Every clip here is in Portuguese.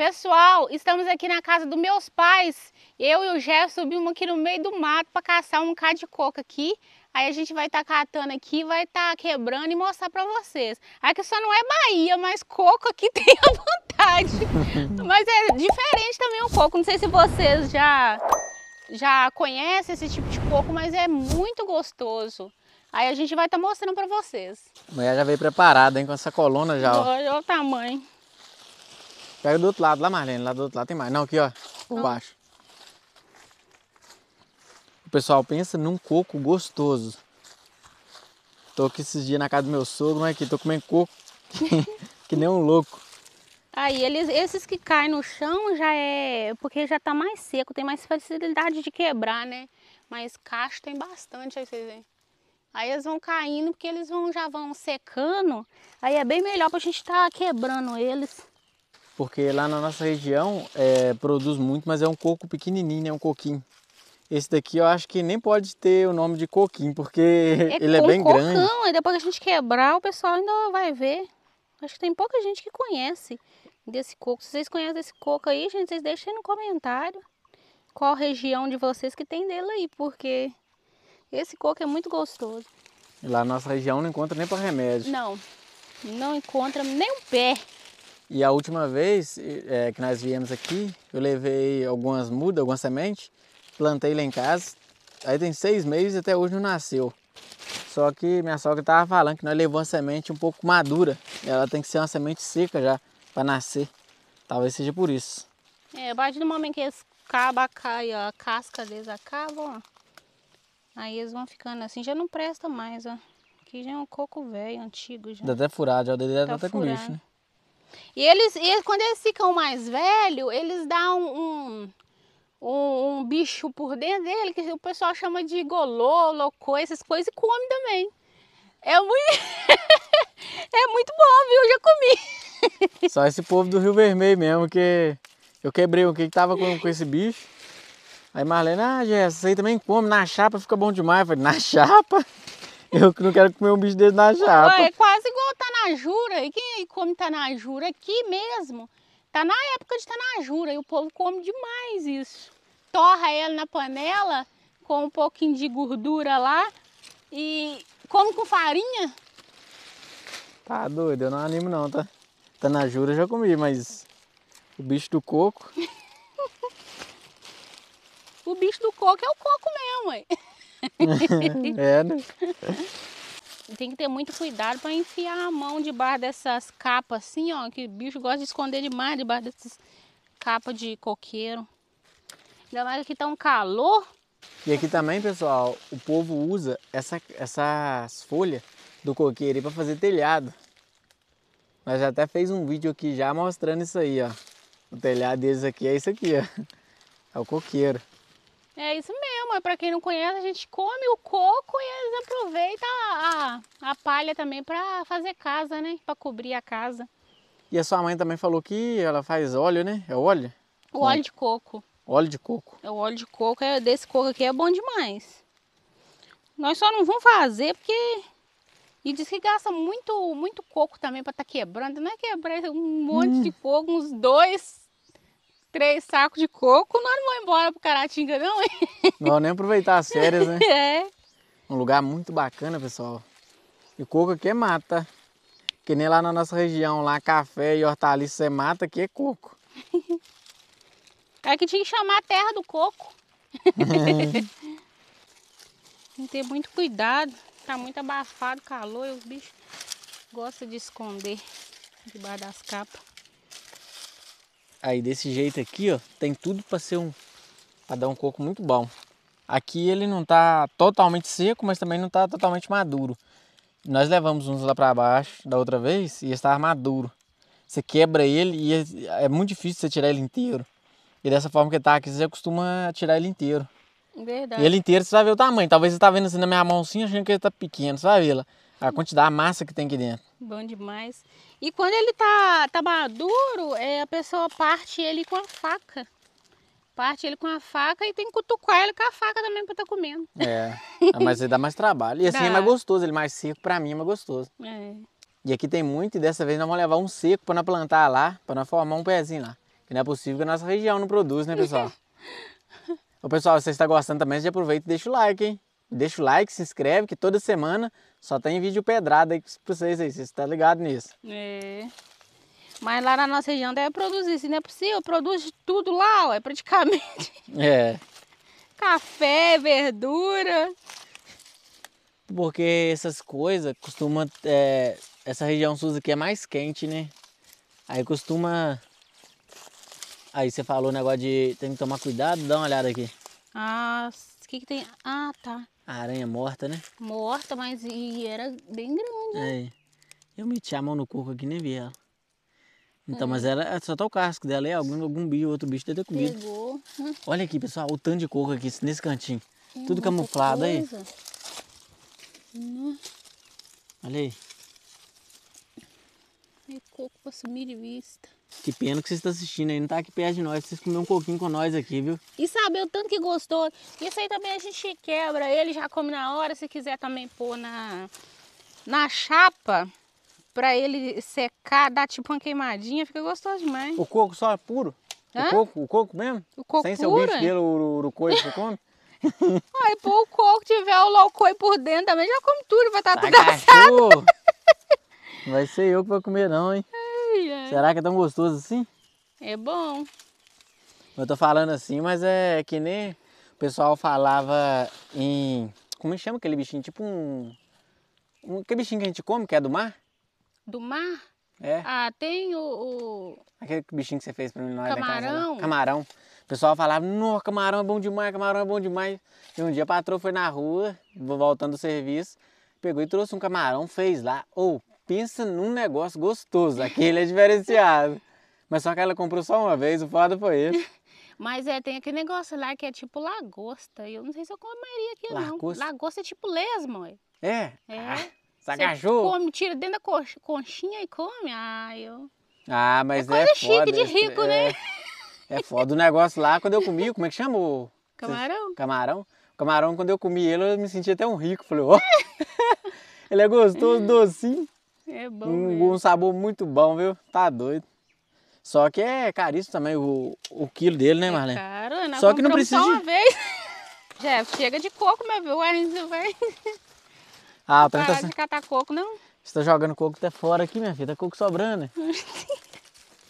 Pessoal, estamos aqui na casa dos meus pais. Eu e o Gé subimos aqui no meio do mato para caçar um bocado de coca aqui. Aí a gente vai estar tá catando aqui, vai estar tá quebrando e mostrar para vocês. Aqui é só não é Bahia, mas coco aqui tem à vontade. mas é diferente também o coco. Não sei se vocês já, já conhecem esse tipo de coco, mas é muito gostoso. Aí a gente vai estar tá mostrando para vocês. A mulher já veio preparada, hein, com essa coluna já. Olha o tamanho. Pega do outro lado, lá Marlene, lá do outro lado tem mais. Não, aqui ó, por baixo. O pessoal pensa num coco gostoso. Tô aqui esses dias na casa do meu sogro, mas aqui tô comendo coco que, que nem um louco. Aí, eles, esses que caem no chão já é porque já tá mais seco, tem mais facilidade de quebrar, né? Mas cacho tem bastante, aí vocês veem. Aí eles vão caindo porque eles vão, já vão secando. Aí é bem melhor pra gente estar tá quebrando eles porque lá na nossa região é, produz muito, mas é um coco pequenininho, é um coquinho. Esse daqui eu acho que nem pode ter o nome de coquinho, porque é ele é bem cocão, grande. E depois que a gente quebrar, o pessoal ainda vai ver. Acho que tem pouca gente que conhece desse coco. Se vocês conhecem esse coco aí, gente, vocês deixem no comentário qual região de vocês que tem dele aí, porque esse coco é muito gostoso. Lá na nossa região não encontra nem para remédio. Não, não encontra nem um pé. E a última vez é, que nós viemos aqui, eu levei algumas mudas, algumas sementes, plantei lá em casa. Aí tem seis meses e até hoje não nasceu. Só que minha sogra estava falando que nós levamos a semente um pouco madura. Ela tem que ser uma semente seca já para nascer. Talvez seja por isso. É, a partir do momento que eles acabam, cai, ó, a casca deles acabam, aí eles vão ficando assim, já não presta mais, ó. Aqui já é um coco velho, antigo já. Dá até furado, já o dedo tá, tá até furado. com lixo, né? E eles, e quando eles ficam mais velhos, eles dão um, um, um, bicho por dentro dele que o pessoal chama de golô, coisa, essas coisas, e come também. É muito, é muito bom, viu? Eu já comi. Só esse povo do Rio Vermelho mesmo, que eu quebrei o que tava com, com esse bicho. Aí Marlene, ah, Jéssica, isso aí também come, na chapa fica bom demais. Eu falei, na chapa? Eu que não quero comer um bicho desse na chapa. É quase igual tá na jura. E quem come tá na jura aqui mesmo? Tá na época de tá jura. e o povo come demais isso. Torra ela na panela com um pouquinho de gordura lá e come com farinha. Tá doido, eu não animo não, tá? tá na eu já comi, mas o bicho do coco... o bicho do coco é o coco mesmo, mãe. é, né? Tem que ter muito cuidado para enfiar a mão debaixo dessas capas assim, ó, que bicho gosta de esconder demais debaixo dessas capas de coqueiro. Ainda mais que tá um calor. E aqui também, pessoal, o povo usa essa, essas folhas do coqueiro para fazer telhado. Nós já até fez um vídeo aqui já mostrando isso aí, ó. O telhado deles aqui é isso aqui, ó. É o coqueiro. É isso mesmo mas para quem não conhece, a gente come o coco e eles aproveitam a, a, a palha também para fazer casa, né? Para cobrir a casa. E a sua mãe também falou que ela faz óleo, né? É óleo? O é óleo de coco. Óleo de coco. É o óleo de coco, é, desse coco aqui é bom demais. Nós só não vamos fazer porque. E diz que gasta muito, muito coco também para estar tá quebrando. Não é quebrar um monte hum. de coco, uns dois, três sacos de coco, nós não vamos embora pro Caratinga, não, hein? Não, nem aproveitar as férias, né? É. Um lugar muito bacana, pessoal. E coco aqui é mata. Que nem lá na nossa região, lá café e hortaliça é mata, aqui é coco. É que tinha que chamar a terra do coco. Tem que ter muito cuidado. Tá muito abafado, calor e os bichos gostam de esconder debaixo das capas. Aí desse jeito aqui, ó, tem tudo para ser um para dar um coco muito bom. Aqui ele não tá totalmente seco, mas também não tá totalmente maduro. Nós levamos uns lá para baixo da outra vez e estava maduro. Você quebra ele e é muito difícil você tirar ele inteiro. E dessa forma que tá aqui, você costuma tirar ele inteiro. Verdade. E ele inteiro você vai ver o tamanho. Talvez você tá vendo assim na minha mão assim, achando que ele tá pequeno. Você vai ver lá a quantidade, a massa que tem aqui dentro. Bom demais. E quando ele tá, tá maduro, é, a pessoa parte ele com a faca. Parte ele com a faca e tem que cutucar ele com a faca também para estar tá comendo. É, ah, mas ele dá mais trabalho. E assim dá. é mais gostoso, ele mais seco para mim é mais gostoso. É. E aqui tem muito e dessa vez nós vamos levar um seco para nós plantar lá, para nós formar um pezinho lá. Que não é possível que a nossa região não produz, né, pessoal? Ô pessoal, se você está gostando também, já aproveita e deixa o like, hein? Deixa o like, se inscreve, que toda semana só tem vídeo pedrada aí pra vocês aí, vocês estão tá ligado nisso. É. Mas lá na nossa região deve produzir, se não é possível, produz tudo lá, É praticamente. É. Café, verdura. Porque essas coisas costuma. É, essa região sul aqui é mais quente, né? Aí costuma. Aí você falou o negócio de tem que tomar cuidado, dá uma olhada aqui. Ah, o que, que tem? Ah, tá. A aranha morta, né? Morta, mas e era bem grande. Né? É. Eu meti a mão no coco aqui nem vi ela. Então, é. mas ela é, só tá o casco dela, é algum, algum bicho, outro bicho deve ter comido. Pegou. Olha aqui, pessoal, o tanto de coco aqui nesse cantinho. Tudo camuflado coisa. aí. Não. Olha aí. E coco pra sumir de vista. Que pena que vocês estão assistindo aí, não tá aqui perto de nós, vocês comeram um pouquinho com nós aqui, viu? E sabe o tanto que gostou. Isso aí também a gente quebra, ele já come na hora, se quiser também pôr na, na chapa, pra ele secar, dar tipo uma queimadinha, fica gostoso demais. O coco só é puro? Hã? O coco, o coco mesmo? O coco Sem puro, ser o bicho é. dele, o que você come? Aí pô o coco, tiver o loucoi por dentro também, já come tudo, vai estar tá tudo assado. Vai ser eu que vou comer não, hein? É. Será que é tão gostoso assim? É bom. Eu tô falando assim, mas é que nem o pessoal falava em. Como chama aquele bichinho? Tipo um. um aquele bichinho que a gente come, que é do mar? Do mar? É. Ah, tem o. o... Aquele bichinho que você fez pra mim lá né? Camarão. Casa, camarão. O pessoal falava, nossa, camarão é bom demais, camarão é bom demais. E um dia a patroa foi na rua, voltando do serviço, pegou e trouxe um camarão, fez lá. Ou, oh, pensa num negócio gostoso, aquele é diferenciado. Mas só que ela comprou só uma vez, o foda foi ele. Mas é, tem aquele negócio lá que é tipo lagosta. Eu não sei se eu comeria aquilo, lagosta. não. Lagosta é tipo lesma, ué. É? É. sagajou. Ah, come, tira dentro da conchinha e come. Ah, eu... Ah, mas é, é foda, chique de rico, é... né? É foda o negócio lá. Quando eu comi, como é que chamou? Camarão. Camarão? Camarão, quando eu comi ele, eu me senti até um rico. Falei, ó, oh, ele é gostoso, docinho. É bom. Um, um, sabor muito bom, viu? Tá doido. Só que é caríssimo também o, o quilo dele, né, é Marlene? É caro, nós Só que não precisa. Só uma de... vez. chega de coco, meu viu? O Enzo vai. Ah, não tá parar tá... catar coco, não. Você tá jogando coco até fora aqui, minha filha. Tá coco sobrando, né?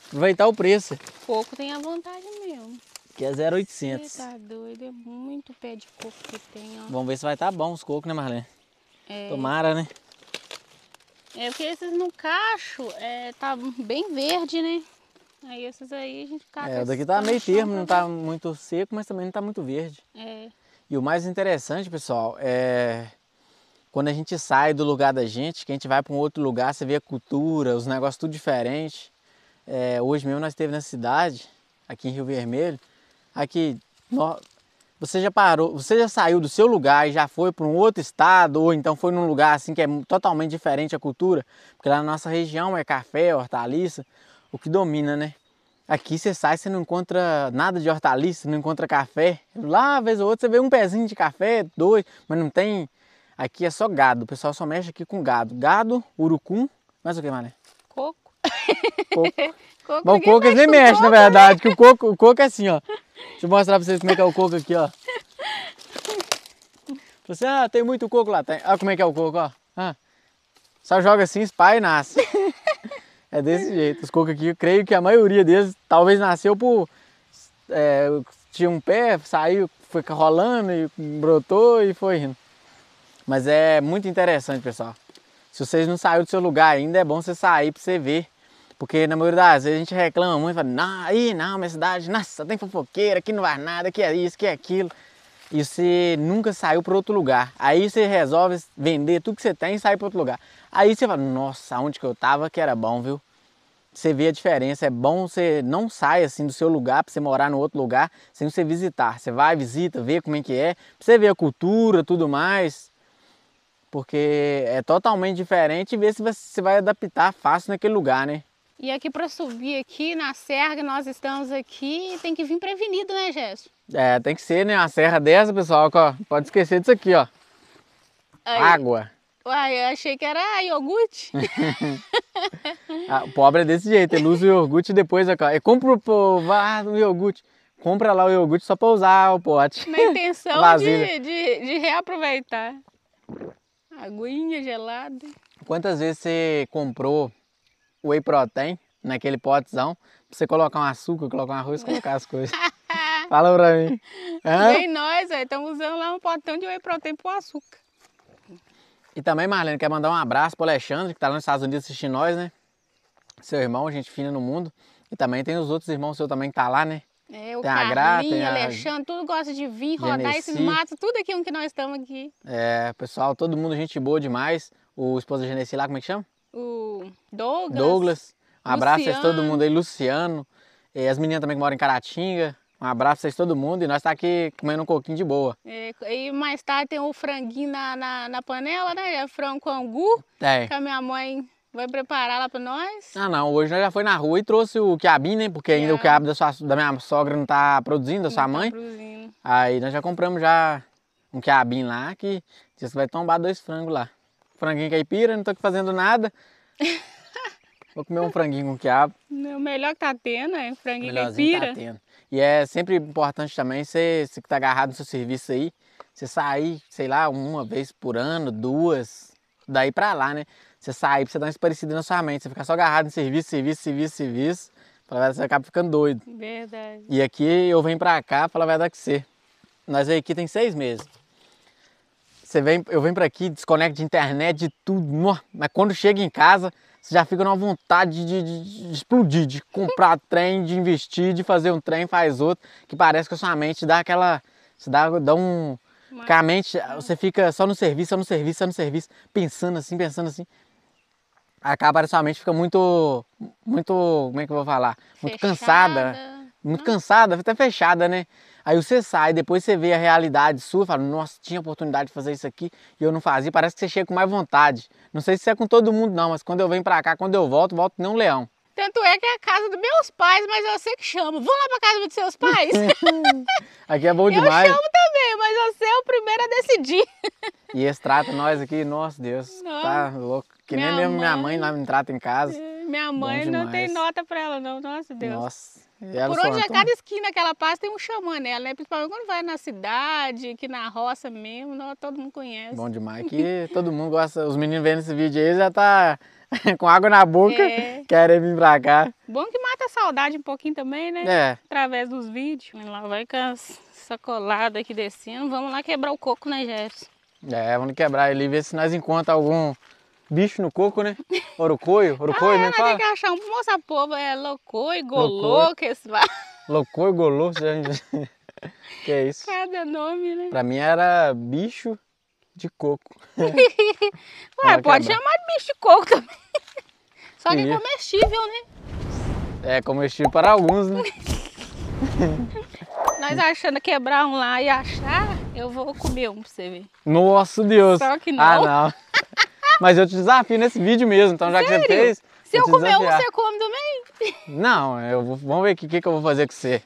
Aproveitar tá o preço. Coco tem a vontade mesmo. Que é 0,800. Você tá doido, é muito pé de coco que tem, ó. Vamos ver se vai estar tá bom os cocos, né, Marlene? É. Tomara, né? É porque esses no cacho é, tá bem verde, né? Aí esses aí a gente cata. É, o daqui tá meio termo, né? não tá muito seco, mas também não tá muito verde. É. E o mais interessante, pessoal, é quando a gente sai do lugar da gente, que a gente vai para um outro lugar, você vê a cultura, os negócios tudo diferente. É, hoje mesmo nós esteve na cidade, aqui em Rio Vermelho, aqui nós você já parou, você já saiu do seu lugar e já foi para um outro estado, ou então foi num lugar assim que é totalmente diferente a cultura, porque lá na nossa região é café, é hortaliça, o que domina, né? Aqui você sai, você não encontra nada de hortaliça, não encontra café. Lá, vez ou outra, você vê um pezinho de café, dois, mas não tem. Aqui é só gado, o pessoal só mexe aqui com gado. Gado, urucum, mais o que, Mané? Coco. Coco. Mas o coco mexe nem mexe, coco, na verdade, né? que o coco, o coco é assim, ó. Deixa eu mostrar pra vocês como é que é o coco aqui, ó. Você, ah, tem muito coco lá. Tem. Olha ah, como é que é o coco, ó. Ah, só joga assim, espalha e nasce. é desse jeito. Os cocos aqui, eu creio que a maioria deles talvez nasceu por... É, tinha um pé, saiu, foi rolando e brotou e foi indo. Mas é muito interessante, pessoal. Se vocês não saíram do seu lugar ainda, é bom você sair para você ver porque na maioria das vezes a gente reclama muito, fala, não, aí não, minha cidade, nossa, tem fofoqueira, aqui não vai nada, aqui é isso, aqui é aquilo. E você nunca saiu para outro lugar. Aí você resolve vender tudo que você tem e sair para outro lugar. Aí você fala, nossa, onde que eu tava que era bom, viu? Você vê a diferença, é bom você não sair assim do seu lugar para você morar no outro lugar sem você visitar. Você vai, visita, vê como é que é, pra você ver a cultura, tudo mais. Porque é totalmente diferente e ver se você vai adaptar fácil naquele lugar, né? E aqui para subir aqui na serra que nós estamos aqui, tem que vir prevenido, né, Gerson? É, tem que ser, né? Uma serra dessa, pessoal, ó, pode esquecer disso aqui, ó. Aí. Água. Uai, eu achei que era iogurte. ah, o pobre é desse jeito, ele usa o iogurte depois, ó, eu compro ah, o iogurte. Compra lá o iogurte só para usar o pote. Na intenção de, de, de reaproveitar. Aguinha gelada. Quantas vezes você comprou whey protein naquele potezão, pra você colocar um açúcar, colocar um arroz, colocar as coisas. Fala pra mim. Hã? Nem nós, estamos usando lá um potão de whey protein pro açúcar. E também, Marlene, quer mandar um abraço pro Alexandre, que tá lá nos Estados Unidos assistindo nós, né? Seu irmão, gente fina no mundo. E também tem os outros irmãos seu também que tá lá, né? É, o tem Carlinho, Grata, tem a... Alexandre, tudo gosta de vir, rodar Genesi. esses matos, tudo aqui que nós estamos aqui. É, pessoal, todo mundo gente boa demais. O esposo da Genesi lá, como é que chama? o Douglas. Douglas. Um abraço a todo mundo aí, Luciano. E as meninas também que moram em Caratinga. Um abraço a vocês todo mundo e nós tá aqui comendo um coquinho de boa. É, e mais tarde tem o franguinho na, na, na panela, né? É frango com angu. É. Que a minha mãe vai preparar lá para nós. Ah não, hoje nós já foi na rua e trouxe o quiabinho, né? Porque ainda é. o quiabo da, sua, da minha sogra não está produzindo, da sua não tá mãe. Tá produzindo. Aí nós já compramos já um quiabinho lá que diz que vai tombar dois frangos lá franguinho caipira, não tô aqui fazendo nada. Vou comer um franguinho com quiabo. o melhor que tá tendo é franguinho caipira. Tá tendo. E é sempre importante também você, você que tá agarrado no seu serviço aí, você sair, sei lá, uma vez por ano, duas, daí pra lá, né? Você sair pra você dar uma esparecida na sua mente, você ficar só agarrado em serviço, serviço, serviço, serviço. Fala, você acaba ficando doido. Verdade. E aqui eu venho pra cá, fala a verdade que você. Nós aqui tem seis meses. Você vem, eu venho para aqui, desconecto de internet, de tudo. mas quando chega em casa, você já fica numa vontade de, de, de explodir, de comprar trem, de investir, de fazer um trem, faz outro, que parece que a sua mente dá aquela. Você dá, dá um. a mente, você fica só no serviço, só no serviço, só no serviço, pensando assim, pensando assim. Acaba a sua mente fica muito. Muito. Como é que eu vou falar? Muito fechada. cansada. Muito hum. cansada, até fechada, né? Aí você sai, depois você vê a realidade sua, fala, nossa, tinha oportunidade de fazer isso aqui e eu não fazia. Parece que você chega com mais vontade. Não sei se é com todo mundo não, mas quando eu venho pra cá, quando eu volto, volto não um leão. Tanto é que é a casa dos meus pais, mas eu é sei que chamo. Vou lá pra casa dos seus pais? aqui é bom demais. Eu chamo também, mas você é o primeiro a decidir. e esse tratam nós aqui, nossa Deus, não. tá louco. Que minha nem mesmo minha mãe lá me trata em casa. Minha mãe não tem nota pra ela não, nossa Deus. Nossa. É, Por onde é cada esquina que ela passa tem um xamã nela, né? Principalmente quando vai na cidade, que na roça mesmo, não, todo mundo conhece. Bom demais, que todo mundo gosta. Os meninos vendo esse vídeo aí já tá com água na boca, é. querem vir pra cá. Bom que mata a saudade um pouquinho também, né? É. Através dos vídeos. Lá vai com essa colada aqui descendo. Vamos lá quebrar o coco, né, Jéssica É, vamos quebrar ele e ver se nós encontramos algum bicho no coco, né? Orocoio, orocoio, ah, é, né? Fala. tem que achar um moça povo, é loucoi, golô, que esse vai. Loucoi, golô, que é isso. Cada nome, né? Pra mim era bicho de coco. Ué, pode chamar de bicho de coco também. Só que é comestível, né? É comestível para alguns, né? Nós achando quebrar um lá e achar, eu vou comer um pra você ver. Nossa Deus! Só que não. Ah, não. Mas eu te desafio nesse vídeo mesmo, então já Sério? que você fez. Se eu, eu comer um, você come também? Não, eu vou, vamos ver o que, que, eu vou fazer com você.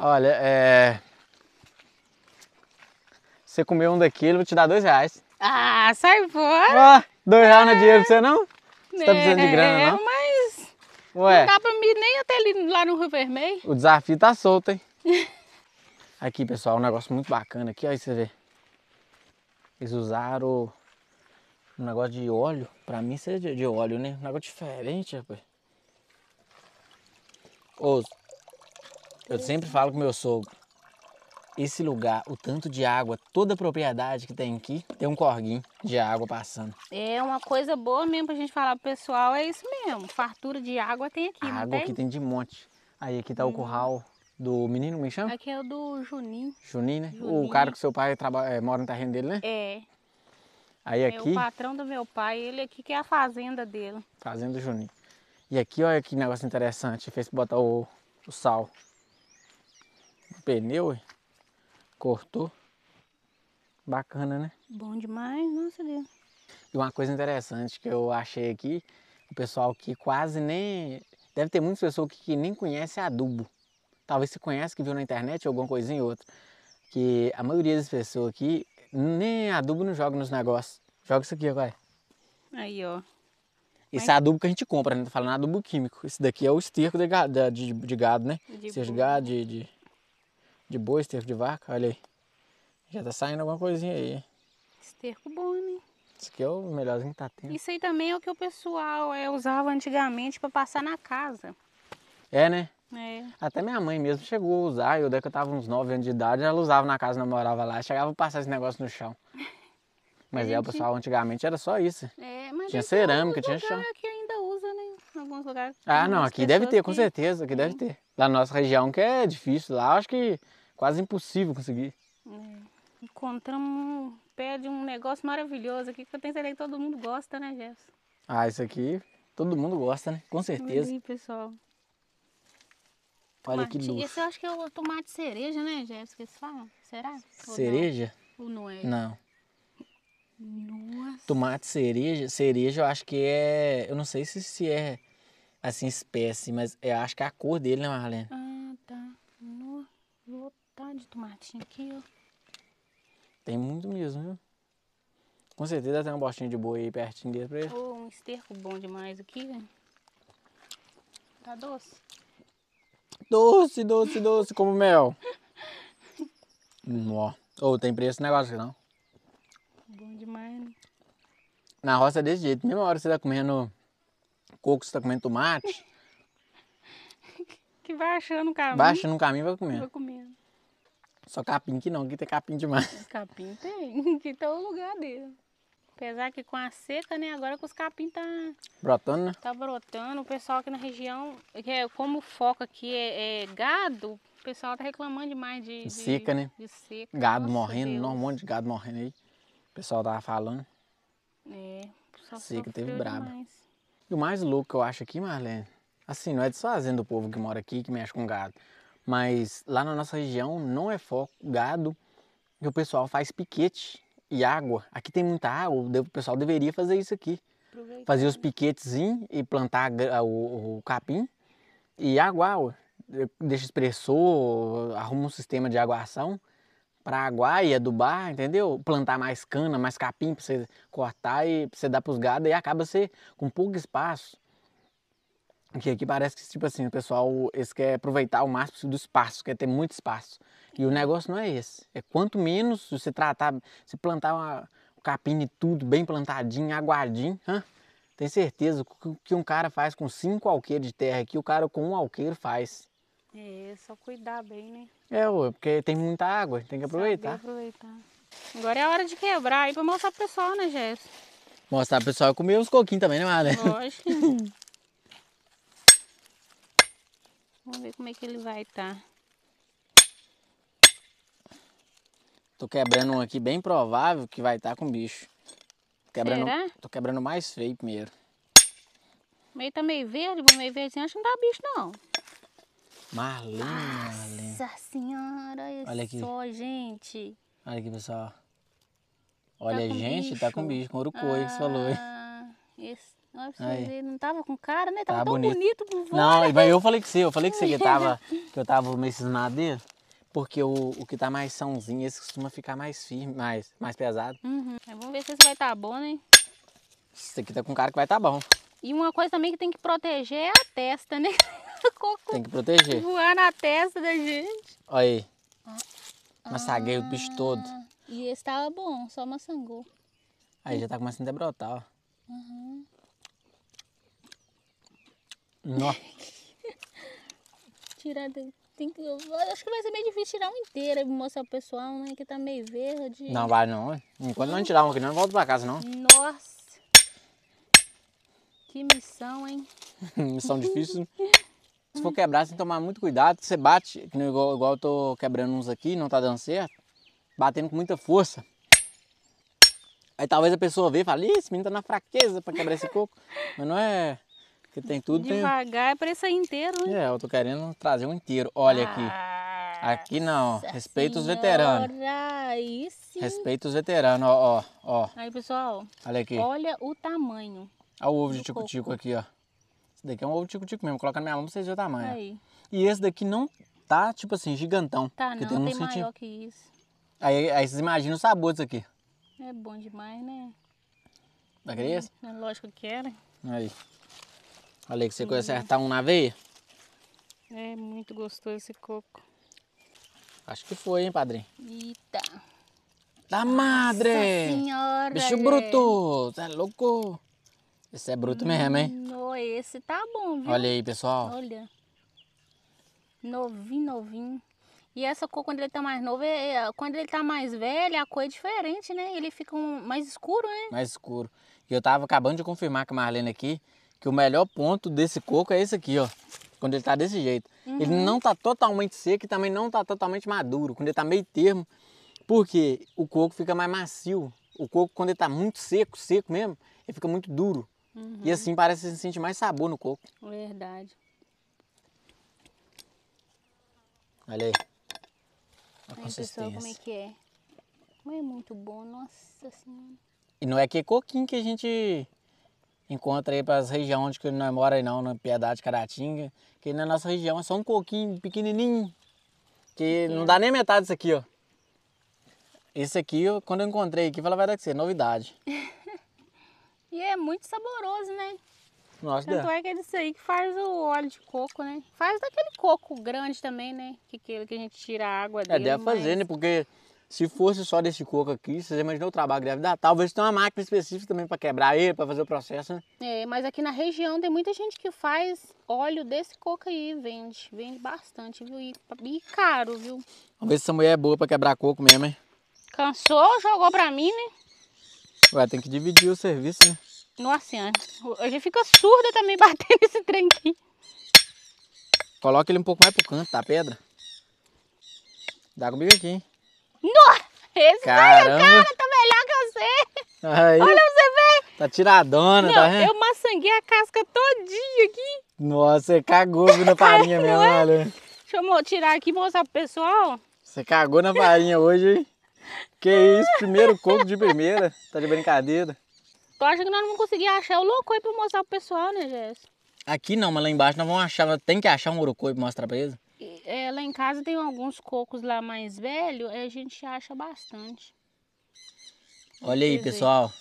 Olha, é. Você comer um daquilo eu vou te dar dois reais. Ah, sai fora! Ah, dois reais não é dinheiro pra você não? Você tá é, precisando de grana, é, não? mas. Ué. Não dá pra mim nem até ali lá no Rio Vermelho. O desafio tá solto, hein? aqui, pessoal, um negócio muito bacana aqui, ó, aí você vê. Eles usaram um negócio de óleo. Pra mim isso é de, de óleo, né? Um negócio diferente, rapaz. Ô, eu sempre falo com meu sogro. Esse lugar, o tanto de água, toda a propriedade que tem aqui, tem um corguinho de água passando. É uma coisa boa mesmo pra gente falar pro pessoal, é isso mesmo. Fartura de água tem aqui, a água tem? aqui tem de monte. Aí aqui tá hum. o curral do menino, me é chama? Aqui é o do Juninho. Juninho, né? Juninho. O cara que seu pai trabalha, eh, é, mora no terreno dele, né? É. Aí é, aqui... O patrão do meu pai, ele aqui que é a fazenda dele. Fazenda do Juninho. E aqui, olha que negócio interessante, fez botar o, o sal. O pneu, cortou. Bacana, né? Bom demais, nossa Deus. E uma coisa interessante que eu achei aqui, o pessoal que quase nem... Deve ter muitas pessoas que, que nem conhece adubo. Talvez se conhece, que viu na internet alguma coisinha ou outra. Que a maioria das pessoas aqui nem adubo não joga nos negócios. Joga isso aqui agora. Aí, ó. Esse Mas... é adubo que a gente compra, né? Tá falando adubo químico. Esse daqui é o esterco de, gado, de, de gado né? De esterco de gado, de, de, de boi, esterco de vaca. Olha aí. Já tá saindo alguma coisinha aí. Esterco bom, né? Isso aqui é o melhorzinho que tá tendo. Isso aí também é o que o pessoal é, usava antigamente para passar na casa. É, né? É. Até minha mãe mesmo chegou a usar, eu daí que eu tava uns 9 anos de idade, ela usava na casa, morava lá, chegava a passar esse negócio no chão. Mas gente... é, o pessoal antigamente era só isso. É, tinha cerâmica, tinha chão. Aqui ainda usa, né? Em alguns lugares. Ah, não, aqui deve ter, que... com certeza, aqui deve é. ter. na nossa região que é difícil, lá acho que quase impossível conseguir. É. Encontramos pé de um negócio maravilhoso aqui que eu tenho certeza que todo mundo gosta, né, Jefferson? Ah, isso aqui todo mundo gosta, né? Com certeza. aí, pessoal. Tomate. Olha que luxo. Esse eu acho que é o tomate cereja, né, Jéssica? Vocês falam? Será? Cereja? Ou não é? Não. Nossa. Tomate cereja, cereja eu acho que é, eu não sei se, se é assim espécie, mas eu acho que é a cor dele, né, Marlene? Ah, tá. No, lotado de tomatinho aqui, ó. Tem muito mesmo, viu? Com certeza tem uma bostinha de boi aí pertinho dele pra ele. Oh, um esterco bom demais aqui, velho. Tá doce? Doce, doce, doce, como mel. Ó. Ô, tem preço esse negócio aqui, não? Bom demais, né? Na roça é desse jeito. Mesma hora você tá comendo coco, você tá comendo tomate. que vai achando o caminho. Vai achando o caminho e vai comendo. Vai comendo. Só capim que não, que tem capim demais. Capim tem, que tá o lugar dele. Apesar que com a seca, né? Agora com os capim tá... Brotando, né? Tá brotando. O pessoal aqui na região, é, como o foco aqui é, é gado, o pessoal tá reclamando demais de... de seca, né? De seca. Gado Nossa morrendo, Deus. um monte de gado morrendo aí. O pessoal tava falando. É, o Seca teve braba. E o mais louco que eu acho aqui, Marlene, assim, não é desfazendo o povo que mora aqui, que mexe com gado. Mas lá na nossa região não é foco gado que o pessoal faz piquete e água. Aqui tem muita água, o pessoal deveria fazer isso aqui. Fazer os né? piquetes e plantar o, o capim e aguar. Deixa expressor, arruma um sistema de aguação para aguar e adubar, entendeu? Plantar mais cana, mais capim para você cortar e pra você dar para os gados e acaba você com pouco espaço que aqui parece que, tipo assim, o pessoal esse quer aproveitar o máximo do espaço, quer ter muito espaço. E o negócio não é esse. É quanto menos você tratar, se plantar uma, um capim e tudo bem plantadinho, aguardinho tem certeza que, que um cara faz com cinco alqueires de terra aqui, o cara com um alqueiro faz. É, só cuidar bem, né? É, ué, porque tem muita água, tem que aproveitar. aproveitar. Agora é a hora de quebrar aí pra mostrar pro pessoal, né, Jéssica? Mostrar pro pessoal comer os coquinhos também, né, Mara? Lógico. Vamos ver como é que ele vai estar. Tá. Tô quebrando um aqui bem provável que vai estar tá com bicho. Estou quebrando, Será? Tô quebrando mais feio primeiro. Meio tá meio verde, vou meio verde, acho que não dá bicho não. Marlene, Nossa Marlene. senhora, olha, é olha aqui. só, gente. Olha aqui, pessoal. Tá olha, tá gente, bicho. tá com bicho, com urucoi, ah, que você falou. Esse Aí. Não tava com cara, né? Tava, tava tá tão bonito. bonito não, vai. Né? eu falei que você, eu falei que você que tava, que eu tava meio cismado né? porque o, o que tá mais sãozinho, esse costuma ficar mais firme, mais, mais pesado. Uhum. É, vamos ver se esse vai estar tá bom, né? Esse aqui tá com cara que vai estar tá bom. E uma coisa também que tem que proteger é a testa, né? Coco tem que proteger. Voar na testa da gente. Olha aí. Ah. Massaguei o ah. bicho todo. E esse tava bom, só maçangou. Aí já tá começando a brotar, ó. Uhum. Nossa. Tirar dele. Tem que, acho que vai ser meio difícil tirar um inteiro e mostrar pro pessoal, né? Que tá meio verde. Não vai não. Enquanto não tirar um aqui, não volta pra casa, não. Nossa! Que missão, hein? missão difícil. Se for quebrar, tem que tomar muito cuidado. Você bate, igual, igual eu tô quebrando uns aqui, não tá dando certo. Batendo com muita força. Aí talvez a pessoa vê e fale, esse menino tá na fraqueza pra quebrar esse coco. Mas não é tem tudo. Devagar tem... é pra esse inteiro, né? É, eu tô querendo trazer um inteiro. Olha aqui. Ah, aqui não. Respeita os veteranos. Aí sim. Respeita os veteranos, ó, ó, ó. Aí, pessoal. Olha aqui. Olha o tamanho. Olha o ovo de tico-tico aqui, ó. Esse daqui é um ovo tico-tico mesmo. Coloca na minha mão pra vocês verem o tamanho. Aí. E esse daqui não tá, tipo assim, gigantão. Tá, não. Tem, um tem maior que isso. Aí, aí vocês imaginam o sabor disso aqui. É bom demais, né? Vai querer esse? É, é lógico que era. Aí. Falei que você uhum. acertar um na veia? É muito gostoso esse coco. Acho que foi, hein, padrinho? Eita. Da madre! Nossa senhora! Bicho gente. bruto! Você é louco? Esse é bruto hum, mesmo, hein? No, hum, esse tá bom, viu? Olha aí, pessoal. Olha. Novinho, novinho. E essa cor, quando ele tá mais novo, é, é, quando ele tá mais velho, a cor é diferente, né? Ele fica um, mais escuro, né? Mais escuro. E eu tava acabando de confirmar com a Marlene aqui que o melhor ponto desse coco é esse aqui, ó. Quando ele tá desse jeito. Uhum. Ele não tá totalmente seco e também não tá totalmente maduro. Quando ele tá meio termo, porque o coco fica mais macio. O coco, quando ele tá muito seco, seco mesmo, ele fica muito duro. Uhum. E assim parece que se sente mais sabor no coco. Verdade. Olha aí. A aí, consistência. Pessoal, como é que é? Como é muito bom, nossa senhora. E não é que é coquinho que a gente encontra aí para as regiões onde que nós mora aí não, na Piedade Caratinga, que na nossa região é só um coquinho pequenininho, que não dá nem metade disso aqui, ó. Esse aqui, quando eu encontrei aqui, falei, vai dar que ser, novidade. e é muito saboroso, né? Nossa, Tanto é que é isso aí que faz o óleo de coco, né? Faz daquele coco grande também, né? Que que a gente tira a água é, dele. É, deve mas... fazer, né? Porque se fosse só desse coco aqui, você imaginou o trabalho que deve dar? Talvez tenha uma máquina específica também para quebrar ele, para fazer o processo, né? É, mas aqui na região tem muita gente que faz óleo desse coco aí, vende. Vende bastante, viu? E, e caro, viu? Vamos ver se essa mulher é boa para quebrar coco mesmo, hein? Cansou, jogou para mim, né? Ué, tem que dividir o serviço, né? Nossa, Ana, eu fica surda também batendo esse trem aqui. Coloca ele um pouco mais pro canto, tá, pedra? Dá comigo aqui, hein? Nossa, esse Caramba. cara, tá melhor que você. Aí. Olha, você vê. Tá tiradona, tá Não, tá vendo? Eu maçanguei a casca todinha aqui. Nossa, você cagou na farinha mesmo, é? olha. Deixa eu tirar aqui e mostrar pro pessoal. Você cagou na farinha hoje, hein? Que isso, primeiro coco de primeira. Tá de brincadeira. Tu acha que nós não vamos conseguir achar o louco aí pra mostrar pro pessoal, né, Jéssica? Aqui não, mas lá embaixo nós vamos achar, tem que achar um urocoi pra mostrar pra eles é, lá em casa tem alguns cocos lá mais velho, é, a gente acha bastante. Olha aí, pessoal.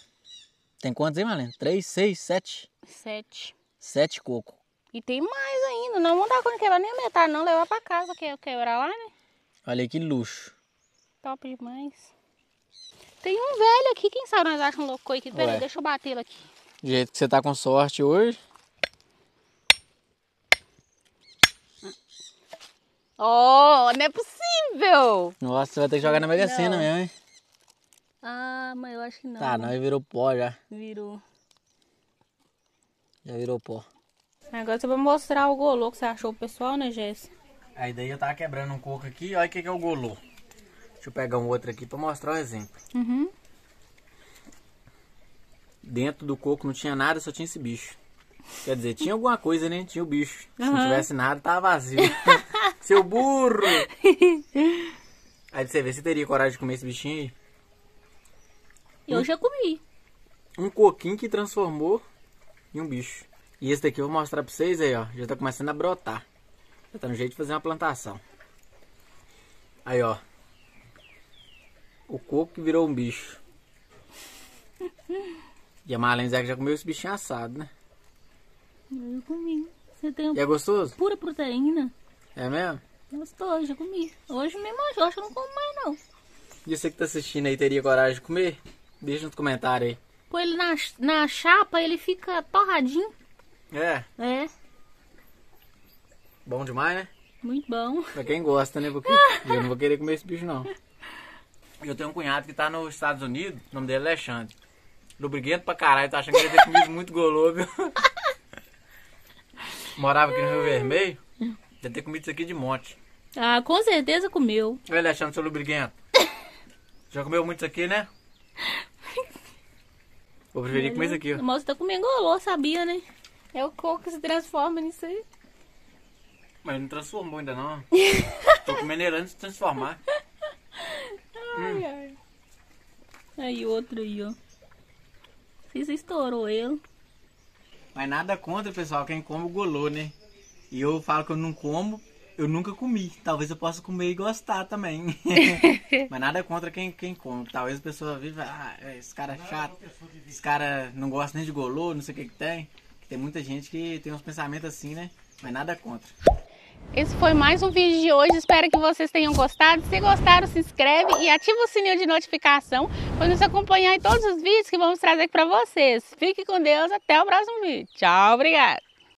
Tem quantos aí, Marlene? Três, seis, sete? Sete. Sete cocos. E tem mais ainda. Não vão dar quando quebrar nem a metade, não. Levar pra casa, que é quebrar lá, né? Olha aí que luxo. Top demais. Tem um velho aqui, quem sabe nós achamos um louco aqui. Peraí, deixa eu bater ele aqui. Do jeito que você tá com sorte hoje. Oh, não é possível! Nossa, você vai ter que jogar na Mega Sena mesmo, hein? Ah, mas eu acho que não. Tá, não, virou pó já. Virou. Já virou pó. Agora você vai mostrar o golô que você achou pessoal, né, Jéssica? Aí daí eu tava quebrando um coco aqui, olha o que, que é o golô. Deixa eu pegar um outro aqui pra mostrar o exemplo. Uhum. Dentro do coco não tinha nada, só tinha esse bicho. Quer dizer, tinha alguma coisa, né? Tinha o bicho. Se uhum. não tivesse nada, tava vazio. Seu burro! Aí você vê, você teria coragem de comer esse bichinho aí? Eu um, já comi. Um coquinho que transformou em um bicho. E esse daqui eu vou mostrar pra vocês aí, ó. Já tá começando a brotar. Já tá no jeito de fazer uma plantação. Aí, ó. O coco que virou um bicho. E a Marlene Zé já comeu esse bichinho assado, né? Eu comi. Você tem. E é gostoso? Pura proteína. É mesmo? Gostou, hoje comi. Hoje mesmo eu acho que eu não como mais não. E você que tá assistindo aí teria coragem de comer? Deixa nos comentários aí. Põe ele na, na chapa, ele fica torradinho. É? É. Bom demais, né? Muito bom. Pra quem gosta, né? Porque eu não vou querer comer esse bicho, não. Eu tenho um cunhado que tá nos Estados Unidos, o nome dele é Alexandre. Lubriguento pra caralho, tá achando que ele ter comido muito golô, viu? Morava aqui no Rio Vermelho. Deve ter comido isso aqui de monte. Ah, com certeza comeu. Olha ele achando seu lubriguento. Já comeu muito isso aqui, né? Vou preferir comer isso aqui, ó. Mas tá comendo golô, sabia, né? É o coco que se transforma nisso aí. Mas não transformou ainda não. Tô comendo ele antes de transformar. Ai, hum. ai. Aí outro aí, ó. Isso estourou ele. Mas nada contra, pessoal, quem come o golô, né? E eu falo que eu não como, eu nunca comi. Talvez eu possa comer e gostar também. Mas nada contra quem, quem come. Talvez a pessoa viva, ah, é, esse cara é, é chato, esse cara não gosta nem de golô, não sei o que, que tem. tem muita gente que tem uns pensamentos assim, né? Mas nada contra. Esse foi mais um vídeo de hoje, espero que vocês tenham gostado. Se gostaram, se inscreve e ativa o sininho de notificação para nos acompanhar em todos os vídeos que vamos trazer aqui para vocês. Fique com Deus, até o próximo vídeo. Tchau, obrigada!